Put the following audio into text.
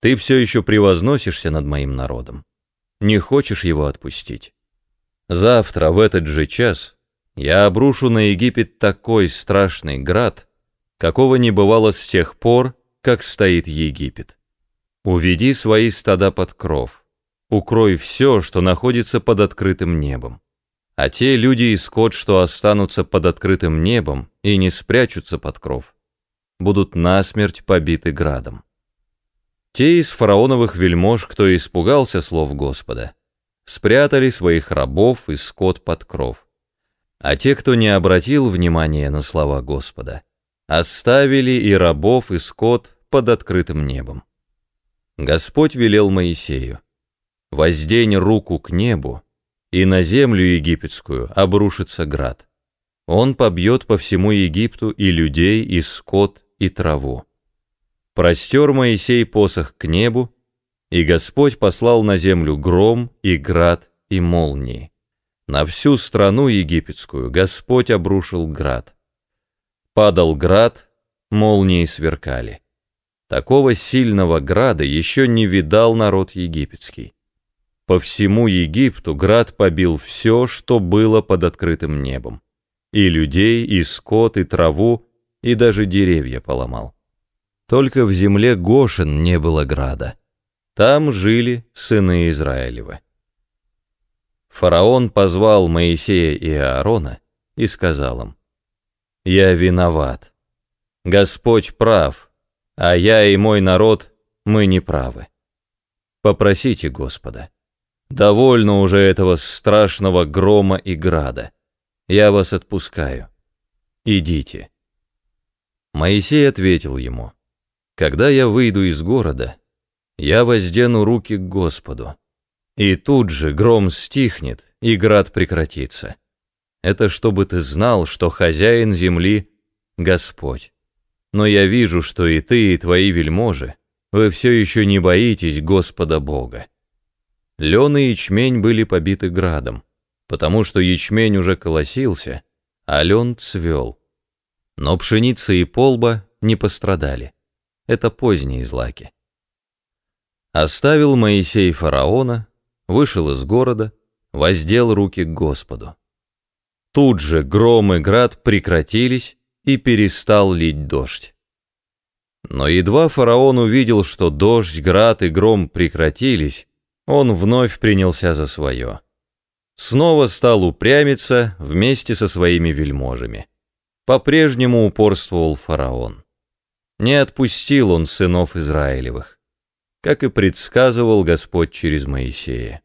Ты все еще превозносишься над моим народом. Не хочешь его отпустить. Завтра, в этот же час, я обрушу на Египет такой страшный град, какого не бывало с тех пор, как стоит Египет. Уведи свои стада под кров, укрой все, что находится под открытым небом. А те люди и скот, что останутся под открытым небом и не спрячутся под кров, будут насмерть побиты градом. Те из фараоновых вельмож, кто испугался слов Господа, спрятали своих рабов и скот под кров. А те, кто не обратил внимания на слова Господа, оставили и рабов, и скот под открытым небом. Господь велел Моисею, «Воздень руку к небу, и на землю египетскую обрушится град. Он побьет по всему Египту и людей, и скот, и траву». Простер Моисей посох к небу, и Господь послал на землю гром и град и молнии. На всю страну египетскую Господь обрушил град. Падал град, молнии сверкали. Такого сильного града еще не видал народ египетский. По всему Египту град побил все, что было под открытым небом. И людей, и скот, и траву, и даже деревья поломал. Только в земле Гошин не было града. Там жили сыны Израилевы. Фараон позвал Моисея и Аарона и сказал им, «Я виноват. Господь прав, а я и мой народ, мы не правы. Попросите Господа. Довольно уже этого страшного грома и града. Я вас отпускаю. Идите». Моисей ответил ему, — когда я выйду из города, я воздену руки к Господу. И тут же гром стихнет, и град прекратится. Это чтобы ты знал, что хозяин земли — Господь. Но я вижу, что и ты, и твои вельможи, вы все еще не боитесь Господа Бога. Лен и ячмень были побиты градом, потому что ячмень уже колосился, а лен цвел. Но пшеница и полба не пострадали. Это поздние злаки. Оставил Моисей фараона, вышел из города, воздел руки к Господу. Тут же гром и град прекратились, и перестал лить дождь. Но едва фараон увидел, что дождь, град и гром прекратились, он вновь принялся за свое. Снова стал упрямиться вместе со своими вельможами. По-прежнему упорствовал фараон. Не отпустил он сынов Израилевых, как и предсказывал Господь через Моисея.